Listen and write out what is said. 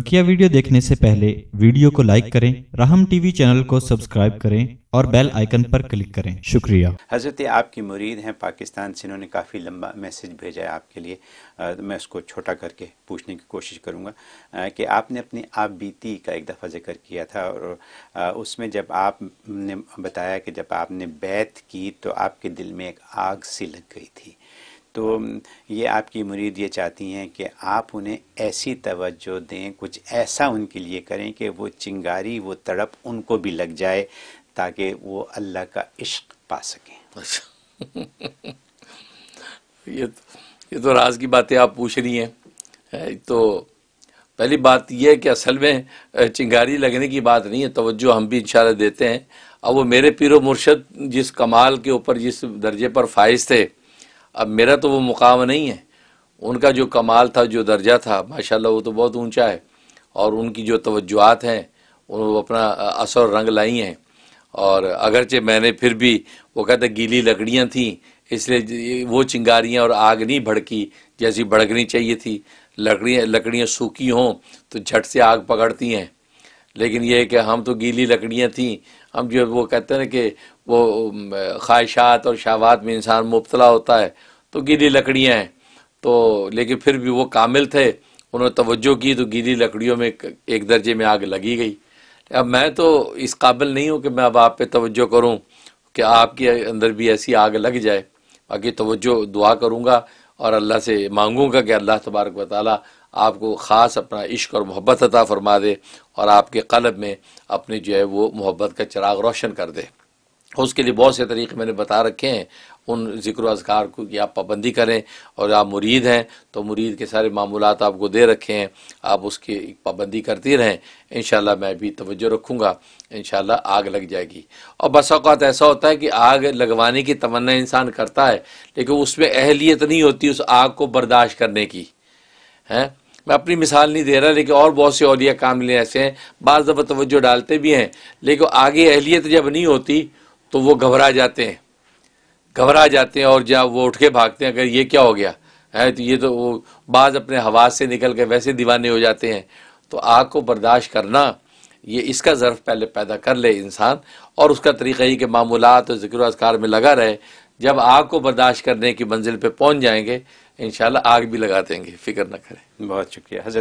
बकिया वीडियो देखने से पहले वीडियो को लाइक करें राहम टीवी चैनल को सब्सक्राइब करें और बेल आइकन पर क्लिक करें शुक्रिया हज़रत आपकी मुरीद हैं पाकिस्तान से इन्होंने काफ़ी लंबा मैसेज भेजा है आपके लिए आ, मैं उसको छोटा करके पूछने की कोशिश करूंगा कि आपने अपनी आप बीती का एक दफ़ा जिक्र किया था और आ, उसमें जब आपने बताया कि जब आपने बैत की तो आपके दिल में एक आग सी लग गई थी तो ये आपकी मुरीद ये चाहती हैं कि आप उन्हें ऐसी तवज्जो दें कुछ ऐसा उनके लिए करें कि वो चिंगारी वो तड़प उनको भी लग जाए ताकि वो अल्लाह का इश्क पा सकें अच्छा। ये तो ये तो राज की बातें आप पूछ रही हैं तो पहली बात यह है कि असल में चिंगारी लगने की बात नहीं है तवज्जो हम भी इंशाल्लाह देते हैं अब वो मेरे पीरो मुर्शद जिस कमाल के ऊपर जिस दर्जे पर फाइज थे अब मेरा तो वो मुकाम नहीं है उनका जो कमाल था जो दर्जा था माशाल्लाह वो तो बहुत ऊंचा है और उनकी जो तवज्जुआत हैं वो अपना असर रंग लाई हैं और अगरचे मैंने फिर भी वो कहते गीली लकड़ियाँ थीं इसलिए वो चिंगारियाँ और आग नहीं भड़की जैसी भड़कनी चाहिए थी लकड़ियाँ लकड़ियाँ सूखी हों तो झट से आग पकड़ती हैं लेकिन यह है कि हम तो गीली लकड़ियाँ थीं हम जो वो कहते हैं ना कि वो ख्वाहिशात और शावात में इंसान मुबतला होता है तो गीली लकड़ियाँ हैं तो लेकिन फिर भी वो कामिल थे उन्होंने तवज्जो की तो गीली लकड़ियों में एक दर्जे में आग लगी गई अब मैं तो इस काबिल नहीं हूँ कि मैं अब आप पे तवज्जो करूँ कि आपके अंदर भी ऐसी आग लग जाए बाकी तवज्जो दुआ करूँगा और अल्लाह से मांगूँगा कि अल्लाह तबारक व आपको ख़ास अपना इश्क और मोहब्बत अता फरमा दे और आपके कलब में अपनी जो है वो मोहब्बत का चिराग रोशन कर दे उसके लिए बहुत से तरीके मैंने बता रखे हैं उन जिक्र अजगार को कि आप पाबंदी करें और आप मुरीद हैं तो मुरीद के सारे मामूलत आपको दे रखे हैं आप उसकी पाबंदी करती रहें इन मैं भी तवज्जो रखूँगा इन आग लग जाएगी और बस अवत ऐसा होता है कि आग लगवाने की तमन्ना इंसान करता है लेकिन उसमें अहलियत नहीं होती उस आग को बर्दाश्त करने की हैं मैं अपनी मिसाल नहीं दे रहा लेकिन और बहुत से अलिया कामिल ऐसे हैं बार दफ़ा तवज्जो डालते भी हैं लेकिन आगे अहलियत जब नहीं होती तो वो घबरा जाते हैं घबरा जाते हैं और जब वो उठ के भागते हैं अगर ये क्या हो गया है तो ये तो वो बाज़ अपने हवा से निकल के वैसे दीवाने हो जाते हैं तो आग को बर्दाश्त करना ये इसका ज़र्फ पहले पैदा कर ले इंसान और उसका तरीका ही कि मामूलत और ज़िक्र असकार में लगा रहे जब आग को बर्दाश्त करने की मंजिल पर पहुँच जाएँगे इन आग भी लगा देंगे फिक्र न करें बहुत शुक्रिया हजरत